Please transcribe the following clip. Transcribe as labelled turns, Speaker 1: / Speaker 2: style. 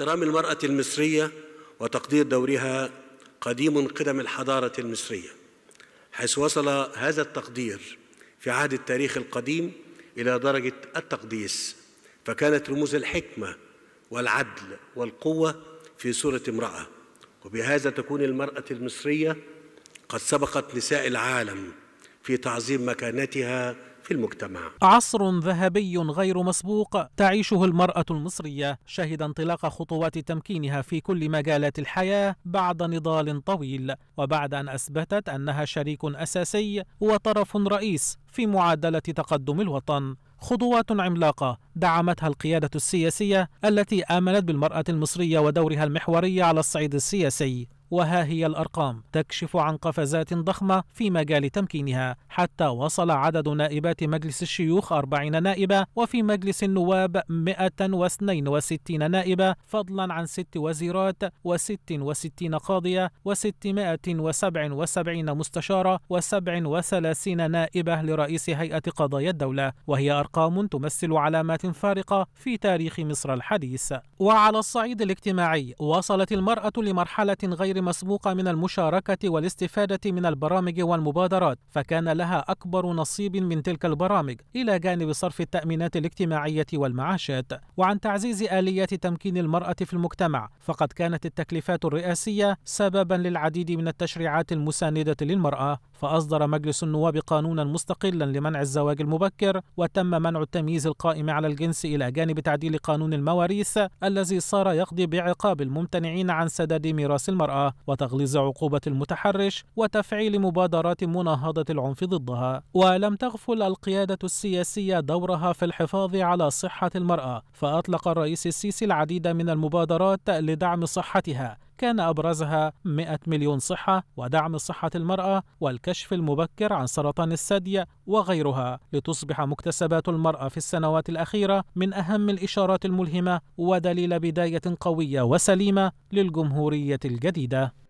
Speaker 1: احترام المرأة المصرية وتقدير دورها قديم قدم الحضارة المصرية حيث وصل هذا التقدير في عهد التاريخ القديم إلى درجة التقديس فكانت رموز الحكمة والعدل والقوة في صورة امرأة وبهذا تكون المرأة المصرية قد سبقت نساء العالم في تعظيم مكانتها في المجتمع
Speaker 2: عصر ذهبي غير مسبوق تعيشه المرأة المصرية شهد انطلاق خطوات تمكينها في كل مجالات الحياة بعد نضال طويل وبعد أن أثبتت أنها شريك أساسي وطرف رئيس في معادلة تقدم الوطن خطوات عملاقة دعمتها القيادة السياسية التي آمنت بالمرأة المصرية ودورها المحوري على الصعيد السياسي وها هي الأرقام تكشف عن قفزات ضخمة في مجال تمكينها حتى وصل عدد نائبات مجلس الشيوخ 40 نائبة وفي مجلس النواب 162 نائبة فضلا عن ست وزيرات و66 قاضية و677 مستشارة و37 نائبة لرئيس هيئة قضايا الدولة وهي أرقام تمثل علامات فارقة في تاريخ مصر الحديث وعلى الصعيد الاجتماعي وصلت المرأة لمرحلة غير مسبوقة من المشاركة والاستفادة من البرامج والمبادرات فكان لها أكبر نصيب من تلك البرامج إلى جانب صرف التأمينات الاجتماعية والمعاشات وعن تعزيز آليات تمكين المرأة في المجتمع فقد كانت التكليفات الرئاسية سببا للعديد من التشريعات المساندة للمرأة فأصدر مجلس النواب قانونا مستقلا لمنع الزواج المبكر وتم منع التمييز القائم على الجنس إلى جانب تعديل قانون المواريث الذي صار يقضي بعقاب الممتنعين عن سداد ميراث المرأة وتغليظ عقوبة المتحرش وتفعيل مبادرات مناهضة العنف ضدها ولم تغفل القيادة السياسية دورها في الحفاظ على صحة المرأة فأطلق الرئيس السيسي العديد من المبادرات لدعم صحتها كان أبرزها 100 مليون صحة ودعم صحة المرأة والكشف المبكر عن سرطان الثدي وغيرها لتصبح مكتسبات المرأة في السنوات الأخيرة من أهم الإشارات الملهمة ودليل بداية قوية وسليمة للجمهورية الجديدة